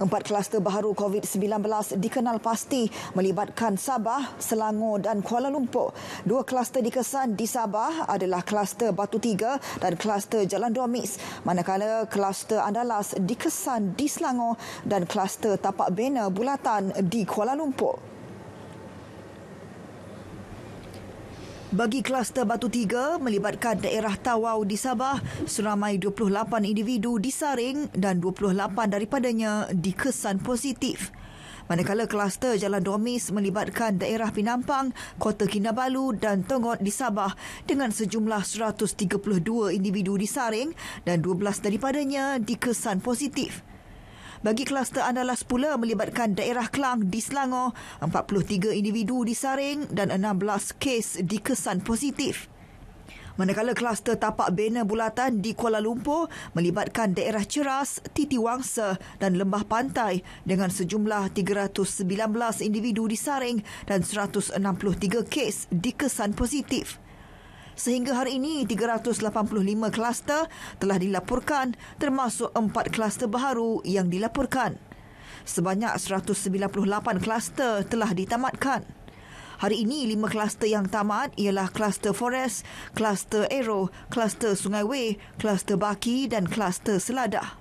Empat kluster baru COVID-19 dikenal pasti melibatkan Sabah, Selangor dan Kuala Lumpur. Dua kluster dikesan di Sabah adalah kluster Batu Tiga dan kluster Jalan Domis. Manakala kluster Andalas dikesan di Selangor dan kluster Tapak Bena Bulatan di Kuala Lumpur. Bagi kluster batu tiga melibatkan daerah Tawau di Sabah, seramai 28 individu disaring dan 28 daripadanya dikesan positif. Manakala kluster Jalan Domis melibatkan daerah Pinampang, Kota Kinabalu dan Tongod di Sabah dengan sejumlah 132 individu disaring dan 12 daripadanya dikesan positif. Bagi kluster andalas pula melibatkan daerah Kelang di Selangor, 43 individu disaring dan 16 kes dikesan positif. Manakala kluster tapak bina bulatan di Kuala Lumpur melibatkan daerah Ceras, Titi Wangsa dan Lembah Pantai dengan sejumlah 319 individu disaring dan 163 kes dikesan positif. Sehingga hari ini, 385 kluster telah dilaporkan termasuk 4 kluster baru yang dilaporkan. Sebanyak 198 kluster telah ditamatkan. Hari ini, 5 kluster yang tamat ialah kluster Forest, kluster Aero, kluster Sungai Weh, kluster Baki dan kluster Seladah.